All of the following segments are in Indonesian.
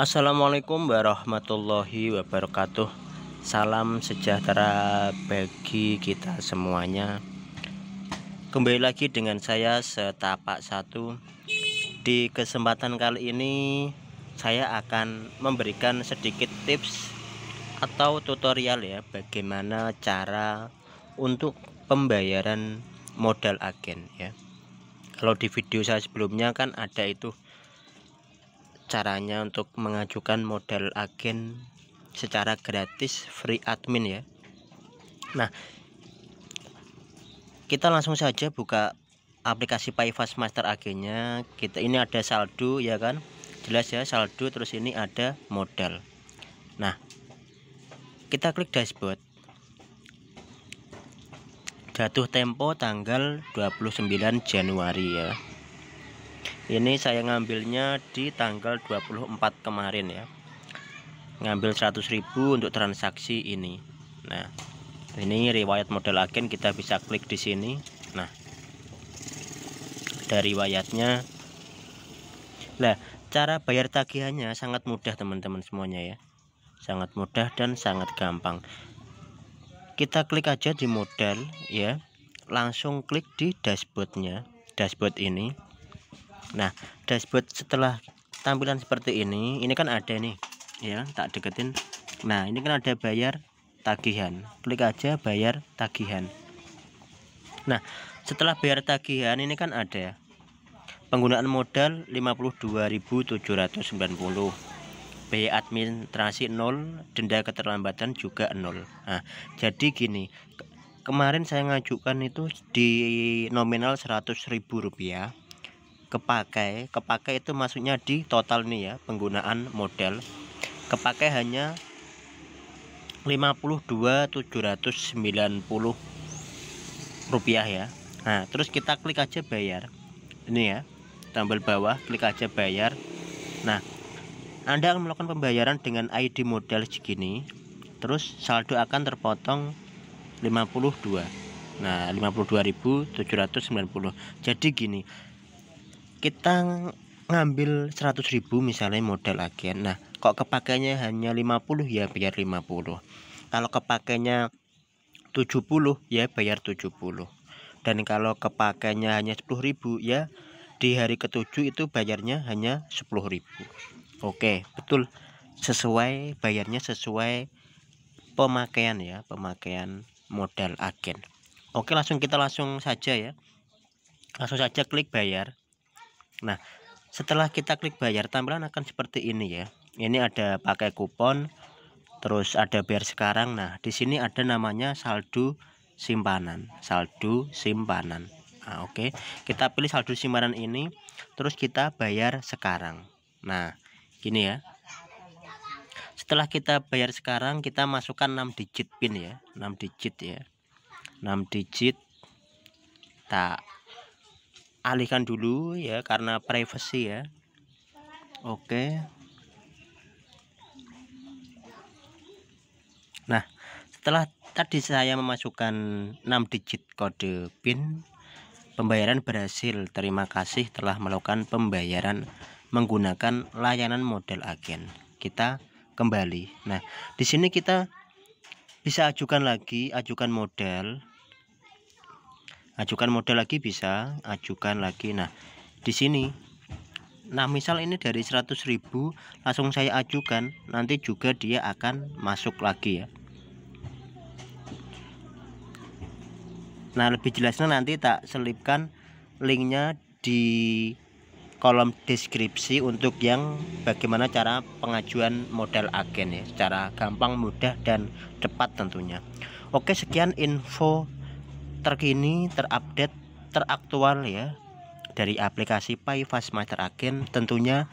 Assalamualaikum warahmatullahi wabarakatuh Salam sejahtera bagi kita semuanya Kembali lagi dengan saya setapak satu Di kesempatan kali ini Saya akan memberikan sedikit tips Atau tutorial ya Bagaimana cara untuk pembayaran modal agen ya Kalau di video saya sebelumnya kan ada itu caranya untuk mengajukan modal agen secara gratis free admin ya nah kita langsung saja buka aplikasi Payfast Master agennya kita ini ada saldo ya kan jelas ya saldo terus ini ada modal nah kita klik dashboard jatuh tempo tanggal 29 Januari ya ini saya ngambilnya di tanggal 24 kemarin ya ngambil 100.000 untuk transaksi ini nah ini riwayat model agen kita bisa klik di sini nah dari riwayatnya lah cara bayar tagihannya sangat mudah teman-teman semuanya ya sangat mudah dan sangat gampang kita klik aja di model ya langsung klik di dashboardnya dashboard ini nah dashboard setelah tampilan seperti ini ini kan ada nih ya tak deketin nah ini kan ada bayar tagihan klik aja bayar tagihan nah setelah bayar tagihan ini kan ada penggunaan modal 52.790 biaya administrasi 0 denda keterlambatan juga 0 nah jadi gini kemarin saya ngajukan itu di nominal 100.000 rupiah kepakai kepakai itu maksudnya di total nih ya penggunaan model kepakai hanya 52.790 rupiah ya Nah terus kita klik aja bayar ini ya tombol bawah klik aja bayar nah Anda akan melakukan pembayaran dengan ID model segini terus saldo akan terpotong 52 nah 52.790 jadi gini kita ngambil 100 ribu misalnya modal agen nah kok kepakainya hanya 50 ya bayar 50 kalau kepakainya 70 ya bayar 70 dan kalau kepakainya hanya 10.000 ya di hari ketujuh itu bayarnya hanya 10.000 oke betul sesuai bayarnya sesuai pemakaian ya pemakaian modal agen oke langsung kita langsung saja ya langsung saja klik bayar Nah, setelah kita klik bayar, tampilan akan seperti ini ya. Ini ada pakai kupon, terus ada bayar sekarang. Nah, di sini ada namanya saldo simpanan, saldo simpanan. Nah, oke, kita pilih saldo simpanan ini, terus kita bayar sekarang. Nah, gini ya. Setelah kita bayar sekarang, kita masukkan 6 digit PIN ya, 6 digit ya. 6 digit tak alihkan dulu ya karena privacy ya oke nah setelah tadi saya memasukkan 6 digit kode PIN pembayaran berhasil terima kasih telah melakukan pembayaran menggunakan layanan model agen kita kembali nah di sini kita bisa ajukan lagi ajukan model ajukan modal lagi bisa ajukan lagi nah di sini nah misal ini dari 100.000 langsung saya ajukan nanti juga dia akan masuk lagi ya nah lebih jelasnya nanti tak selipkan linknya di kolom deskripsi untuk yang bagaimana cara pengajuan modal agen ya secara gampang mudah dan cepat tentunya Oke sekian info terkini, terupdate, teraktual ya dari aplikasi Payfast, Master Agen tentunya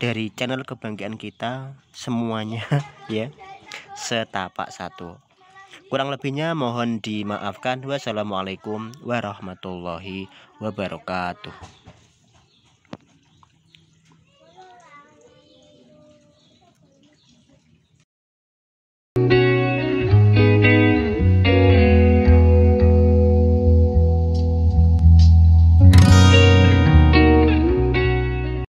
dari channel kebanggaan kita semuanya ya setapak satu kurang lebihnya mohon dimaafkan wassalamualaikum warahmatullahi wabarakatuh